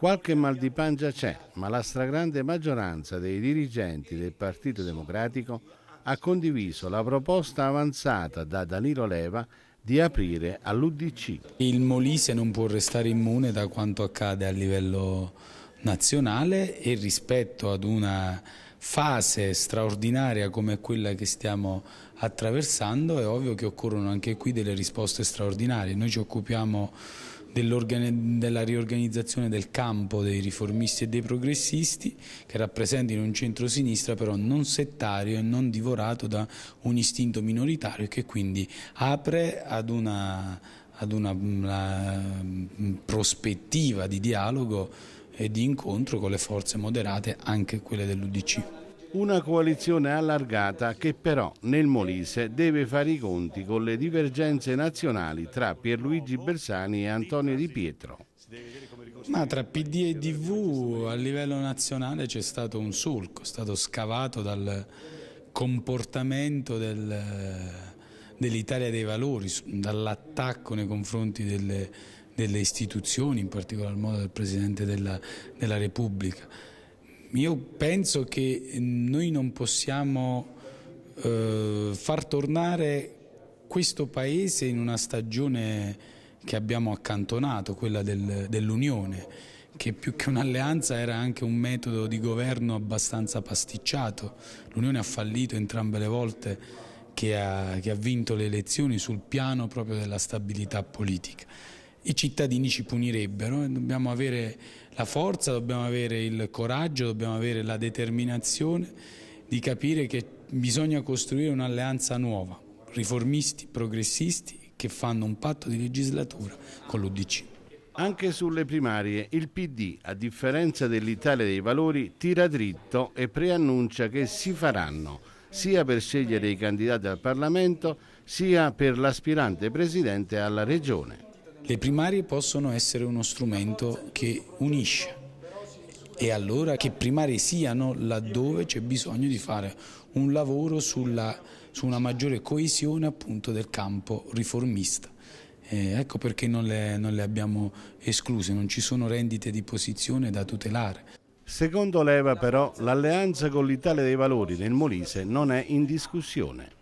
Qualche mal di pancia c'è, ma la stragrande maggioranza dei dirigenti del Partito Democratico ha condiviso la proposta avanzata da Danilo Leva di aprire all'Udc. Il Molise non può restare immune da quanto accade a livello nazionale e rispetto ad una fase straordinaria come quella che stiamo attraversando è ovvio che occorrono anche qui delle risposte straordinarie. Noi ci occupiamo della riorganizzazione del campo dei riformisti e dei progressisti che rappresentino un centro-sinistra però non settario e non divorato da un istinto minoritario che quindi apre ad una, ad una, una mm, prospettiva di dialogo e di incontro con le forze moderate, anche quelle dell'Udc. Una coalizione allargata che però nel Molise deve fare i conti con le divergenze nazionali tra Pierluigi Bersani e Antonio Di Pietro. Ma tra PD e DV a livello nazionale c'è stato un sulco, è stato scavato dal comportamento del, dell'Italia dei valori, dall'attacco nei confronti delle, delle, istituzioni, in particolar modo del Presidente della, della Repubblica. Io penso che noi non possiamo eh, far tornare questo Paese in una stagione che abbiamo accantonato, quella del, dell'Unione, che più che un'alleanza era anche un metodo di governo abbastanza pasticciato. L'Unione ha fallito entrambe le volte che ha, che ha vinto le elezioni sul piano proprio della stabilità politica i cittadini ci punirebbero. Eh. Dobbiamo avere la forza, dobbiamo avere il coraggio, dobbiamo avere la determinazione di capire che bisogna costruire un'alleanza nuova, riformisti, progressisti che fanno un patto di legislatura con l'Udc. Anche sulle primarie il PD, a differenza dell'Italia dei Valori, tira dritto e preannuncia che si faranno sia per scegliere i candidati al Parlamento sia per l'aspirante presidente alla Regione. Le primarie possono essere uno strumento che unisce e allora che primarie siano laddove c'è bisogno di fare un lavoro sulla, su una maggiore coesione appunto del campo riformista. Eh, ecco perché non le, non le abbiamo escluse, non ci sono rendite di posizione da tutelare. Secondo Leva però l'alleanza con l'Italia dei Valori nel Molise non è in discussione.